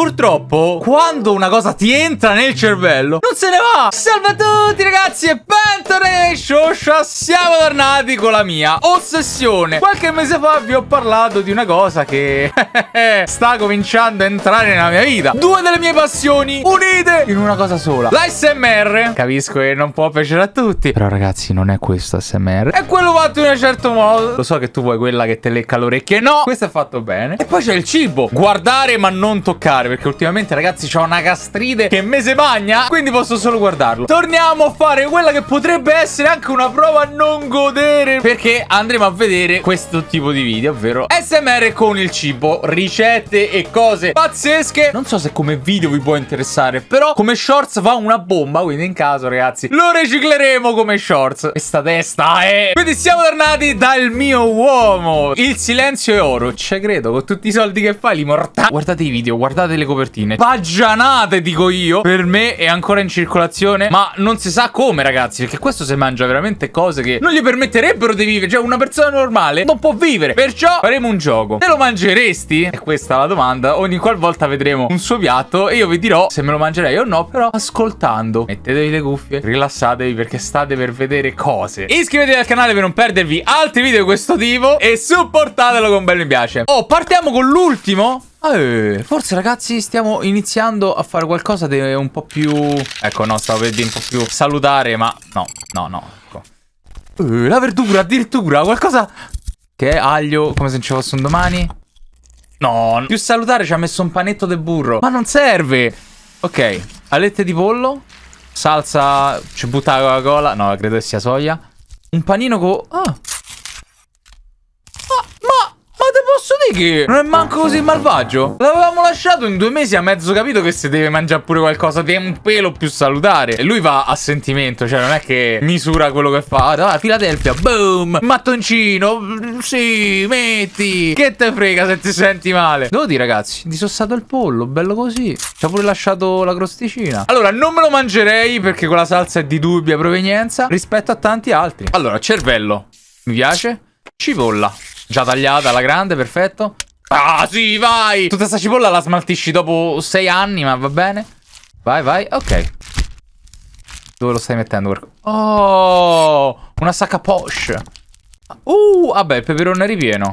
Purtroppo, quando una cosa ti entra nel cervello, non se ne va! Salve a tutti ragazzi e bentornati Shosha! Siamo tornati con la mia ossessione! Qualche mese fa vi ho parlato di una cosa che sta cominciando a entrare nella mia vita. Due delle mie passioni unite in una cosa sola. La Capisco che non può piacere a tutti, però ragazzi non è questo SMR. È quello fatto in un certo modo. Lo so che tu vuoi quella che te lecca le orecchie, no! Questo è fatto bene. E poi c'è il cibo. Guardare ma non toccare perché ultimamente ragazzi c'ho una gastrite che me se bagna Quindi posso solo guardarlo Torniamo a fare quella che potrebbe essere anche una prova a non godere Perché andremo a vedere questo tipo di video Ovvero SMR con il cibo Ricette e cose pazzesche Non so se come video vi può interessare Però come shorts va una bomba Quindi in caso ragazzi lo ricicleremo come shorts Questa testa è... Eh! Quindi siamo tornati dal mio uomo Il silenzio è oro Ci credo con tutti i soldi che fai li morta Guardate i video guardate delle copertine. Pagianate, dico io. Per me è ancora in circolazione. Ma non si sa come, ragazzi. Perché questo se mangia veramente cose che non gli permetterebbero di vivere. Cioè, una persona normale non può vivere. Perciò faremo un gioco. Te lo mangeresti? È questa la domanda. Ogni qualvolta vedremo un suo piatto e io vi dirò se me lo mangerei o no. Però ascoltando, mettetevi le cuffie, rilassatevi perché state per vedere cose. Iscrivetevi al canale per non perdervi altri video di questo tipo e supportatelo con un bel mi piace. Oh, partiamo con l'ultimo Ah, eh, forse ragazzi stiamo iniziando a fare qualcosa di un po' più... Ecco, no, stavo per dire un po' più salutare, ma... No, no, no, ecco. Eh, la verdura addirittura, qualcosa... Che è aglio, come se non ci fosse un domani. No, più salutare ci ha messo un panetto del burro. Ma non serve! Ok, alette di pollo. Salsa... Ci butta la Coca-Cola. No, credo che sia soia. Un panino con... Ah, Righi, non è manco così malvagio. L'avevamo lasciato in due mesi a mezzo capito che se deve mangiare pure qualcosa di un pelo più salutare. E lui va a sentimento, cioè non è che misura quello che fa. Ah, Filadelfia, boom, mattoncino, sì, metti. Che te frega se ti senti male. Devo dire ragazzi, disossato il pollo, bello così. Ci ha pure lasciato la crosticina. Allora, non me lo mangerei perché quella salsa è di dubbia provenienza rispetto a tanti altri. Allora, cervello, mi piace. Cipolla, Già tagliata alla grande, perfetto. Ah, sì, vai! Tutta sta cipolla la smaltisci dopo sei anni, ma va bene. Vai, vai, ok. Dove lo stai mettendo? Oh, una sacca posh. Uh, vabbè, il peperone ripieno.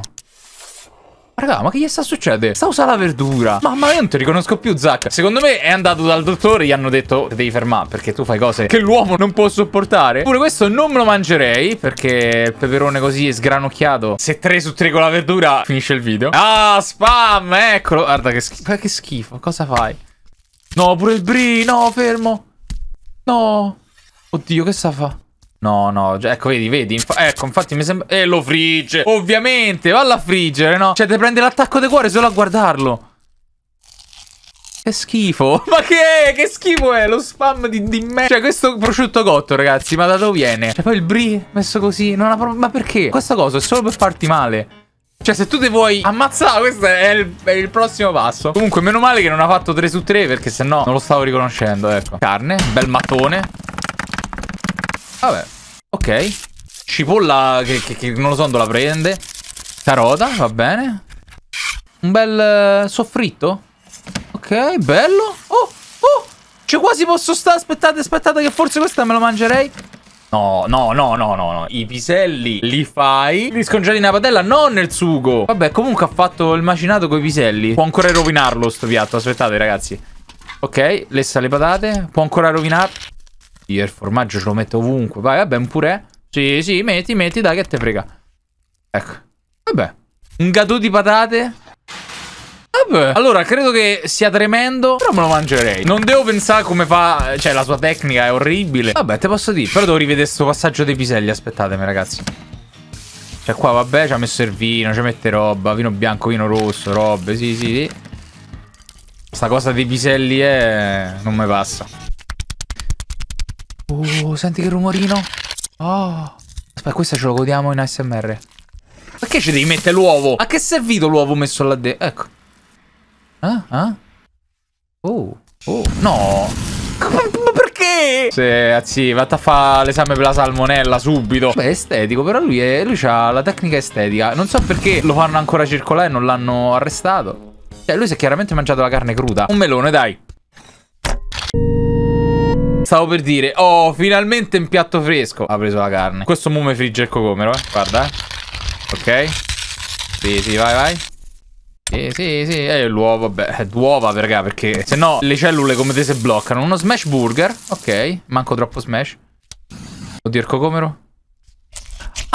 Raga, ma che gli sta succedendo? Sta usando la verdura. Mamma io non ti riconosco più, Zack. Secondo me è andato dal dottore gli hanno detto che devi fermare perché tu fai cose che l'uomo non può sopportare. Pure questo non me lo mangerei perché il peperone così è sgranocchiato. Se tre su tre con la verdura finisce il video. Ah, spam, eccolo. Guarda che schifo. Che schifo. Cosa fai? No, pure il brie. No, fermo. No. Oddio, che sta fa? No, no, cioè, ecco, vedi, vedi, inf ecco, infatti mi sembra... Eh, lo frigge, ovviamente, valla a friggere, no? Cioè, ti prende l'attacco di cuore solo a guardarlo. Che schifo, ma che, è? che schifo è lo spam di, di me? Cioè, questo prosciutto cotto, ragazzi, ma da dove viene? Cioè, poi il brie messo così, non ha proprio... ma perché? Questa cosa è solo per farti male. Cioè, se tu ti vuoi ammazzare, questo è il, è il, prossimo passo. Comunque, meno male che non ha fatto 3 su 3, perché sennò non lo stavo riconoscendo, ecco. Carne, bel mattone. Vabbè. Ok. Cipolla che, che, che non lo so dove la prende. Tarota, va bene. Un bel eh, soffritto. Ok, bello. Oh, oh. Cioè quasi posso stare. Aspettate, aspettate che forse questa me lo mangerei. No, no, no, no, no, no. I piselli li fai. Li scongeli nella padella, non nel sugo. Vabbè, comunque ha fatto il macinato con i piselli. Può ancora rovinarlo sto piatto. Aspettate, ragazzi. Ok, lessa le patate. Può ancora rovinarlo. Io il formaggio ce lo metto ovunque. Vai, vabbè, un purè. Sì, sì, metti, metti, dai, che te frega. Ecco. Vabbè. Un gatù di patate. Vabbè. Allora, credo che sia tremendo, però me lo mangerei. Non devo pensare come fa... Cioè, la sua tecnica è orribile. Vabbè, te posso dire. Però devo rivedere questo passaggio dei piselli. Aspettatemi, ragazzi. Cioè, qua, vabbè, ci ha messo il vino, ci mette roba. Vino bianco, vino rosso, robe. Sì, sì, sì. Sta cosa dei piselli è... Non mi passa senti che rumorino? Oh. Aspetta, questa ce lo godiamo in ASMR. Perché ci devi mettere l'uovo? A che servito l'uovo messo là dentro? Ecco. Ah, ah. Oh, oh, no. Ma perché? Se, sì, eh, vatta a fare l'esame per la salmonella subito. Beh, è estetico, però lui, è, lui ha la tecnica estetica. Non so perché lo fanno ancora circolare e non l'hanno arrestato. Cioè, lui si è chiaramente mangiato la carne cruda. Un melone, dai. Stavo per dire, oh, finalmente un piatto fresco. Ha preso la carne. Questo mume frigge il cocomero, eh. Guarda, eh. Ok. Sì, sì, vai, vai. Sì, sì, sì, eh, l'uovo, vabbè, è l'uova, raga, perché se no le cellule come te si bloccano. Uno smash burger, ok, manco troppo smash. Oddio, il cocomero.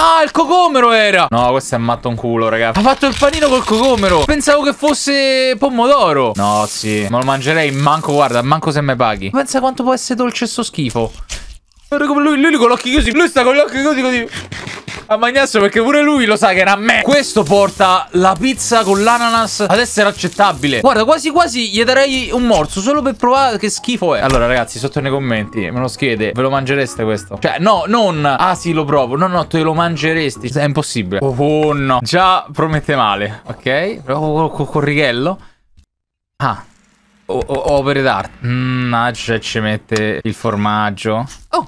Ah, il cocomero era. No, questo è matto un culo, raga. Ha fatto il panino col cocomero. Pensavo che fosse pomodoro. No, sì. Ma lo mangerei manco, guarda, manco se me paghi. Pensa quanto può essere dolce sto schifo. Guarda come lui, lui con gli occhi chiusi. Lui sta con gli occhi chiusi così a Magnazzo perché pure lui lo sa che era me. Questo porta la pizza con l'ananas ad essere accettabile. Guarda, quasi quasi gli darei un morso solo per provare che schifo è. Allora, ragazzi, sotto nei commenti me lo schiede. Ve lo mangereste questo? Cioè, no, non. Ah, sì, lo provo. No, no, te lo mangeresti. È impossibile. Oh, oh no. Già promette male, ok? Provo oh, oh, col corrighello. Ah. O, o, opere d'arte. Mannaggia, mm, ah, cioè, ci mette il formaggio. Oh,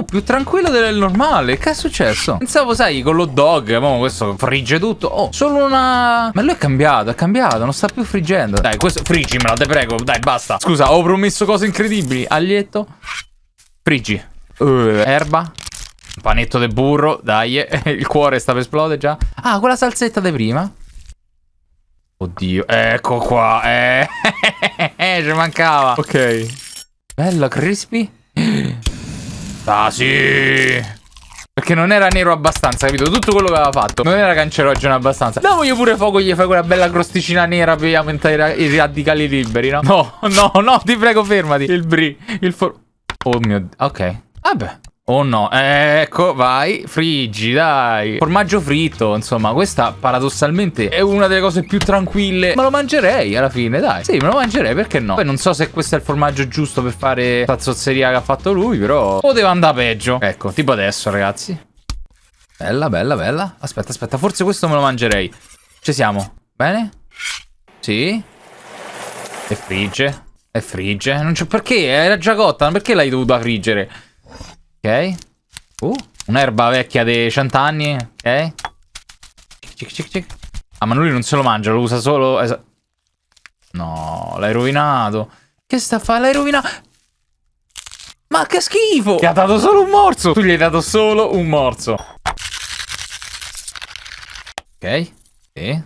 Oh, più tranquillo del normale. Che è successo? Pensavo, sai, con lo dog. Mo questo frigge tutto. Oh, solo una. Ma lui è cambiato, è cambiato. Non sta più friggendo. Dai, questo. Friggimela, te prego. Dai, basta. Scusa, ho promesso cose incredibili. Aglietto. Friggi. Uh, erba. Panetto del burro. Dai, eh, il cuore sta per esplodere già. Ah, quella salsetta di prima. Oddio, ecco qua. Eh, ci mancava. Ok. Bella crispy. Stasi! Perché non era nero abbastanza, capito? Tutto quello che aveva fatto non era cancerogeno abbastanza. Damogli pure fuoco, gli fai quella bella crosticina nera per aumentare i radicali liberi, no? No, no, no, ti prego, fermati. Il bri, il for... Oh mio... Ok. Vabbè. Oh no, ecco, vai, friggi, dai Formaggio fritto, insomma, questa paradossalmente è una delle cose più tranquille Ma lo mangerei alla fine, dai Sì, me lo mangerei, perché no? Poi non so se questo è il formaggio giusto per fare la zozzeria che ha fatto lui, però Poteva andare peggio Ecco, tipo adesso, ragazzi Bella, bella, bella Aspetta, aspetta, forse questo me lo mangerei Ci siamo, bene? Sì E frigge E frigge, non c'è... perché? Era già cotta, perché l'hai dovuta friggere? Ok. Uh, un'erba vecchia di cent'anni. Ok. Cic, cic, cic. Ah, ma lui non se lo mangia, lo usa solo... no, l'hai rovinato. Che sta a fare? L'hai rovinato... Ma che schifo! Ti ha dato solo un morso! Tu gli hai dato solo un morso. Ok. Sì.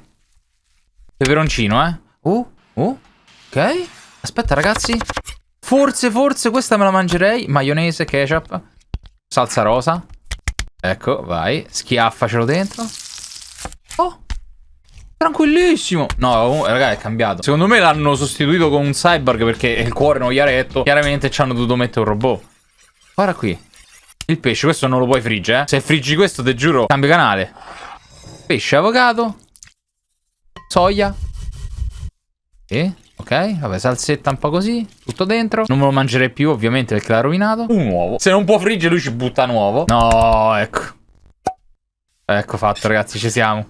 Peperoncino, eh. Uh, uh. Ok. Aspetta, ragazzi. Forse, forse questa me la mangerei. Maionese, ketchup. Salsa rosa. Ecco, vai. Schiaffacelo dentro. Oh. Tranquillissimo. No, oh, raga, è cambiato. Secondo me l'hanno sostituito con un cyborg perché il cuore non gli ha retto. Chiaramente ci hanno dovuto mettere un robot. Guarda qui. Il pesce, questo non lo puoi friggere, eh. Se friggi questo, te giuro, cambio canale. Pesce, avocado. Soia. E? Ok, vabbè, salsetta un po' così, tutto dentro. Non me lo mangerei più, ovviamente, perché l'ha rovinato. Un uovo. Se non può friggere, lui ci butta un uovo. No, ecco. Ecco fatto, ragazzi, ci siamo.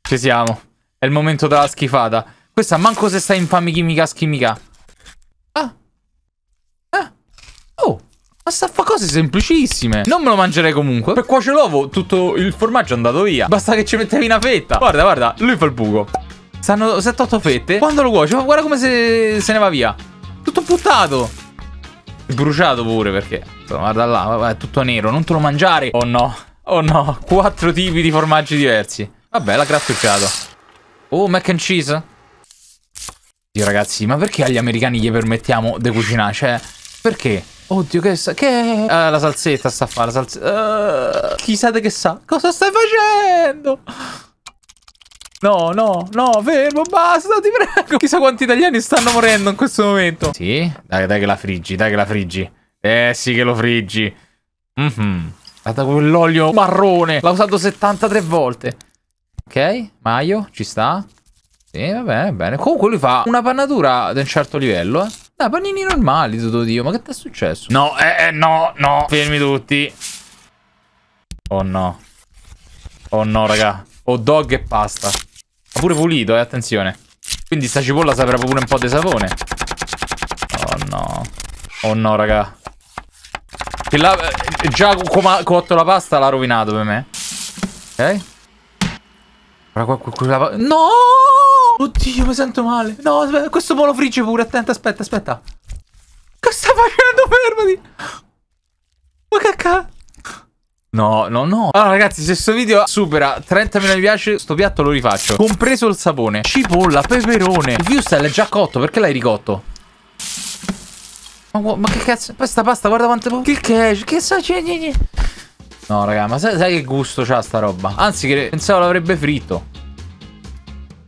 Ci siamo. È il momento della schifata. Questa manco se sta in fame chimica schimica. Ah. Ah. Oh. Ma sta fa cose semplicissime. Non me lo mangerei comunque. Per cuocere l'uovo tutto il formaggio è andato via. Basta che ci mettevi una fetta. Guarda, guarda. Lui fa il buco. Stanno 7-8 fette. Quando lo cuoci, ma guarda come se, se ne va via. Tutto buttato. Bruciato pure perché. Guarda là, è tutto nero. Non te lo mangiare. Oh no. Oh no. Quattro tipi di formaggi diversi. Vabbè, l'ha grattucciato. Oh, mac and cheese. Dio ragazzi, ma perché agli americani gli permettiamo di cucinare? Cioè, perché? Oddio, che sa... Che... Ah, la salsetta sta a fare, la salsetta... Uh, eh, chi sa che sa? Cosa stai facendo? No, no, no, fermo, basta, ti prego. Chissà quanti italiani stanno morendo in questo momento. Sì? Dai, dai che la friggi, dai che la friggi. Eh sì che lo friggi. Mhm. Guarda quell'olio marrone. L'ha usato 73 volte. Ok, Maio, ci sta. Sì, va bene, va bene. Comunque lui fa una pannatura di un certo livello, eh. Dai, panini normali, tutto Dio. Ma che ti è successo? No, eh, eh, no, no. Fermi tutti. Oh no. Oh no, raga. O dog e pasta pure pulito, eh, attenzione. Quindi sta cipolla saprà pure un po' di sapone. Oh no. Oh no, raga. Che la... eh, già co cotto la pasta l'ha rovinato per me. Ok. Ora qua, quella... no! Oddio, mi sento male. No, questo buono frigge pure. Attenta, aspetta, aspetta. Che sta facendo? Fermati. Ma che cazzo? No, no, no. Allora, ragazzi, se questo video supera 30.000 mi piace, sto piatto lo rifaccio. Compreso il sapone, cipolla, peperone. Il viewstyle è già cotto, perché l'hai ricotto? Ma, ma, che cazzo? Poi sta pasta, guarda quanto... Che cash, che sa... Cioè, no, raga, ma sai, sai che gusto c'ha sta roba? Anzi, che pensavo l'avrebbe fritto.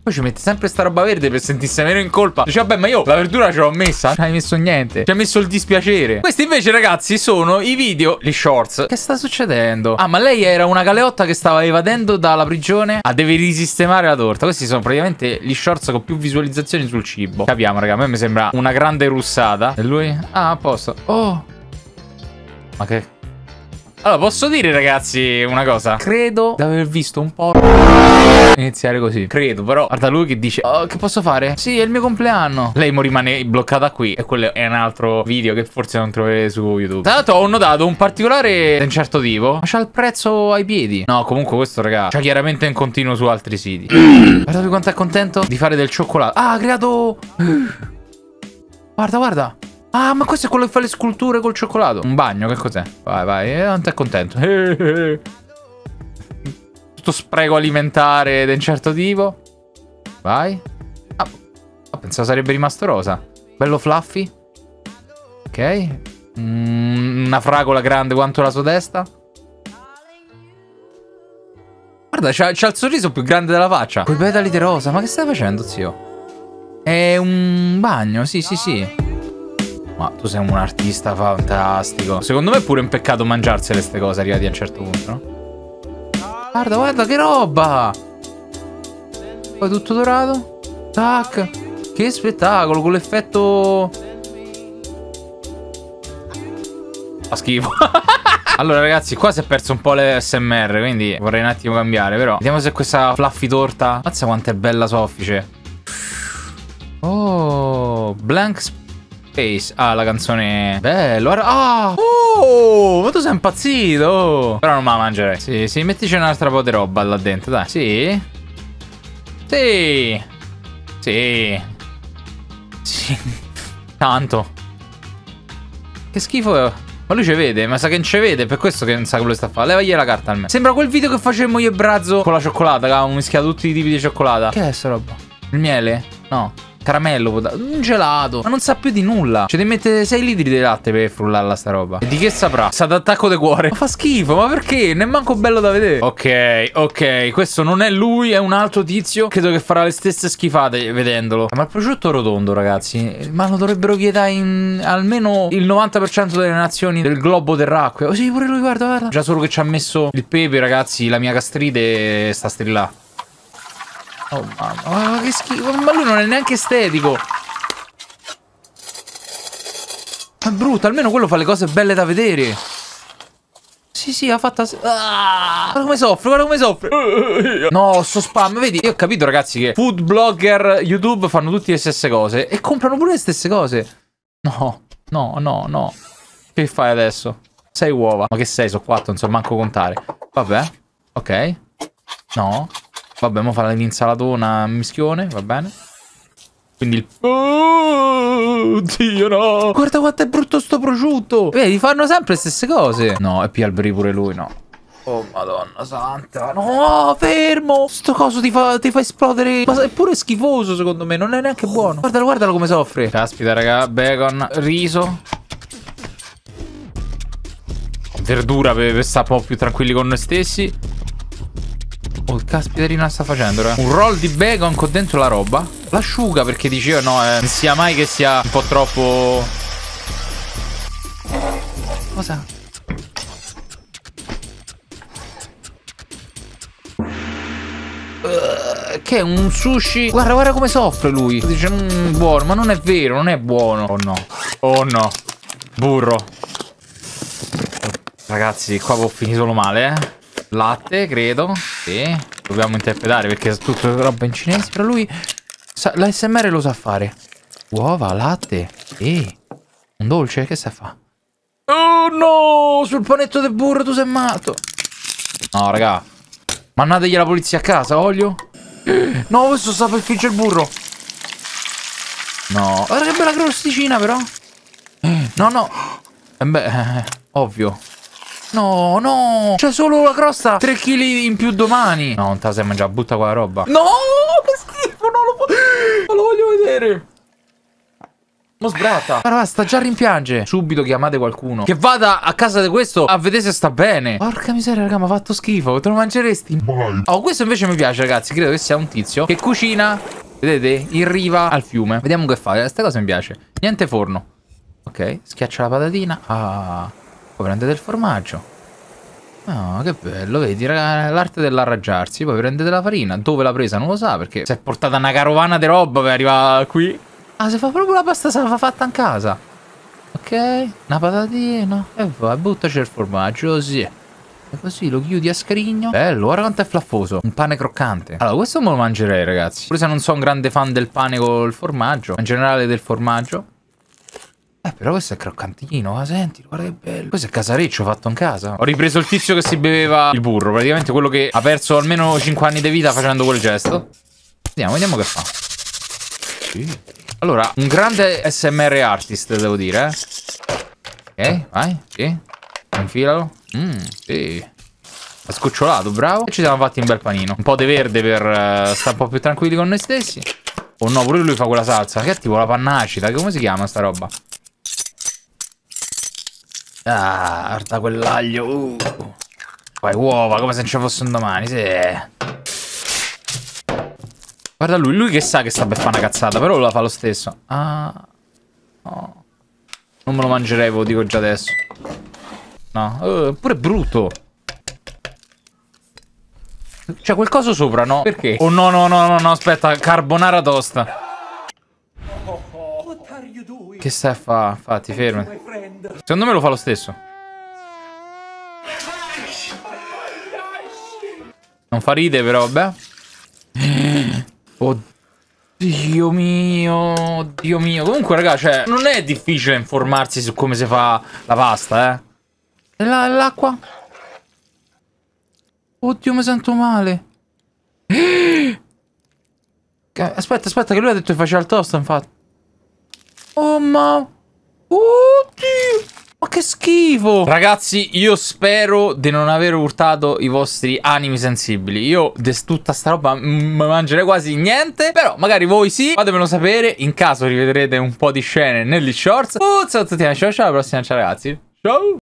Poi ci mette sempre sta roba verde per sentirsi meno in colpa. Dice, vabbè, ma io la verdura ce l'ho messa. Non hai messo niente. Ci ha messo il dispiacere. Questi invece, ragazzi, sono i video, gli shorts. Che sta succedendo? Ah, ma lei era una galeotta che stava evadendo dalla prigione? Ah, deve risistemare la torta. Questi sono praticamente gli shorts con più visualizzazioni sul cibo. Capiamo, raga. A me mi sembra una grande russata. E lui? Ah, a posto. Oh. Ma che allora, posso dire, ragazzi, una cosa? Credo di aver visto un po'... Iniziare così. Credo, però. Guarda lui che dice, oh, che posso fare? Sì, è il mio compleanno. Lei mi rimane bloccata qui. E quello è un altro video che forse non troverete su YouTube. Tra l'altro ho notato un particolare di un certo tipo. Ma c'ha il prezzo ai piedi. No, comunque questo, raga, c'ha chiaramente in continuo su altri siti. Guardate quanto è contento di fare del cioccolato. Ah, ha creato... Guarda, guarda. Ah, ma questo è quello che fa le sculture col cioccolato. Un bagno, che cos'è? Vai, vai, eh, tanto è contento. Tutto spreco alimentare di un certo tipo. Vai. Ah, ah, pensavo sarebbe rimasto rosa. Bello fluffy. Ok. Mm, una fragola grande quanto la sua testa. Guarda, c'ha, il sorriso più grande della faccia. Quei petali di rosa, ma che stai facendo, zio? È un bagno, sì, sì, sì. Ma tu sei un artista fantastico. Secondo me è pure un peccato mangiarsele queste cose arrivati a un certo punto, no? Guarda, guarda che roba! Poi tutto dorato. Tac! Che spettacolo, con l'effetto... Fa schifo. Allora ragazzi qua si è perso un po' l'SMR Quindi vorrei un attimo cambiare però Vediamo se questa fluffy torta Mazza quanto è bella soffice Oh Blank Face. Ah, la canzone. Bello. Ah! Oh! Ma tu sei impazzito! Però non me la mangerei. Sì, sì, mettici un'altra po' di roba là dentro, dai. Sì. Sì. Sì. Sì. Tanto. Che schifo. è. Ma lui ci vede, ma sa che non ci vede, per questo che non sa quello sta a fare. Levagli la carta almeno. Sembra quel video che facemmo io e Brazzo con la cioccolata, che avevamo mischiato tutti i tipi di cioccolata. Che è sta roba? Il miele? No caramello, un gelato, ma non sa più di nulla. Cioè, devi mettere 6 litri di latte per frullarla sta roba. E di che saprà? Sa d'attacco di cuore. Ma fa schifo, ma perché? Ne manco bello da vedere. Ok, ok, questo non è lui, è un altro tizio. Credo che farà le stesse schifate vedendolo. Ma il prosciutto rotondo, ragazzi, ma lo dovrebbero chiedere in almeno il 90% delle nazioni del globo terracqueo. Oh sì, pure lui, guarda, guarda. Già solo che ci ha messo il pepe, ragazzi, la mia castrite sta strillando. Oh mamma, oh, che schifo. Ma lui non è neanche estetico. È brutto, almeno quello fa le cose belle da vedere. Sì, sì, ha fatto... Ah, guarda come soffre, guarda come soffre. No, sto spam. Vedi, io ho capito, ragazzi, che food blogger, YouTube fanno tutte le stesse cose. E comprano pure le stesse cose. No, no, no, no. Che fai adesso? Sei uova. Ma che sei? Sono quattro, non so manco contare. Vabbè. Ok. No. Vabbè, mo fa l'insalatona mischione, va bene. Quindi il... Oh, oddio, no! Guarda quanto è brutto sto prosciutto! Vedi, fanno sempre le stesse cose. No, è più alberi pure lui, no. Oh, madonna santa. No, fermo! Sto coso ti fa, ti fa esplodere. Ma è pure schifoso, secondo me. Non è neanche buono. Guardalo, guardalo come soffre. Caspita, raga. Bacon, riso. Verdura per, per stare un po' più tranquilli con noi stessi. Oh, il caspiterino sta facendo, eh. Un roll di bacon con dentro la roba. L'asciuga perché dicevo no, eh, non sia mai che sia un po' troppo... Cosa? Eh, che è un sushi? Guarda, guarda come soffre lui. Dice, mmm, buono, ma non è vero, non è buono. Oh no. Oh no. Burro. Ragazzi, qua ho finito solo male, eh. Latte, credo. Sì. Dobbiamo interpretare perché è tutto roba in cinese. Però lui... L'ASMR lo sa fare. Uova, latte. Sì. Un dolce? Che sa fa? Oh no! Sul panetto del burro tu sei matto. No, raga. Mandategli la polizia a casa, olio. No, questo sta per friggere il burro. No. Guarda che bella crosticina, però. No, no. E eh, beh, eh, ovvio. No, no. C'è solo la crosta. 3 kg in più domani. No, non te la sei mangiata. Butta quella roba. No, che schifo. Non lo, non lo voglio vedere. Mo sbratta. Guarda, eh, sta già rimpiange. Subito chiamate qualcuno. Che vada a casa di questo a vedere se sta bene. Porca miseria, raga, mi ha fatto schifo. Te lo mangeresti? Mai. Oh, questo invece mi piace, ragazzi. Credo che sia un tizio che cucina, vedete, in riva al fiume. Vediamo che fa. Questa cosa mi piace. Niente forno. Ok, schiaccia la patatina. Ah prende del formaggio. oh, che bello, vedi, l'arte dell'arraggiarsi, poi prende della farina, dove l'ha presa non lo sa, perché si è portata una carovana di roba per arrivare qui. Ah, si fa proprio la pasta, se la fa fatta in casa. Ok, una patatina, e vai, buttaci il formaggio, così. E così lo chiudi a scrigno. Bello, guarda quanto è flaffoso. Un pane croccante. Allora, questo me lo mangerei, ragazzi. Pure se non sono un grande fan del pane col formaggio. In generale del formaggio. Eh, però questo è croccantino, ah, senti, guarda che bello. Questo è casareccio fatto in casa. Ho ripreso il tizio che si beveva il burro, praticamente quello che ha perso almeno 5 anni di vita facendo quel gesto. Vediamo, vediamo che fa. Sì. Allora, un grande SMR artist, devo dire, eh. Ok, vai, sì. Infilalo. Mmm, sì. Ha scocciolato, bravo. E ci siamo fatti un bel panino. Un po' di verde per uh, stare un po' più tranquilli con noi stessi. Oh no, pure lui fa quella salsa. Che è tipo la pannacita, come si chiama sta roba? Ah, guarda quell'aglio. Uh. Poi uova, come se non ci fosse un domani, sì. Guarda lui, lui che sa che sta per fare una cazzata, però la fa lo stesso. Ah. No. Non me lo mangerei, ve lo dico già adesso. No, uh, pure brutto. C'è qualcosa sopra, no? Perché? Oh no, no, no, no, no, aspetta, carbonara tosta che stai a fa? fa? fermi. Secondo me lo fa lo stesso. Non fa ride però, vabbè. Oddio mio, oddio mio. Comunque, raga, cioè, non è difficile informarsi su come si fa la pasta, eh. E l'acqua? Oddio, mi sento male. Aspetta, aspetta, che lui ha detto che faceva il tosto, infatti. Oh ma... Oddio! Ma che schifo! Ragazzi, io spero di non aver urtato i vostri animi sensibili. Io di tutta sta roba non mangerei quasi niente. Però magari voi sì, fatemelo sapere. In caso rivedrete un po' di scene negli shorts. Uh, ciao a tutti, ciao ciao, alla prossima, ciao ragazzi. Ciao!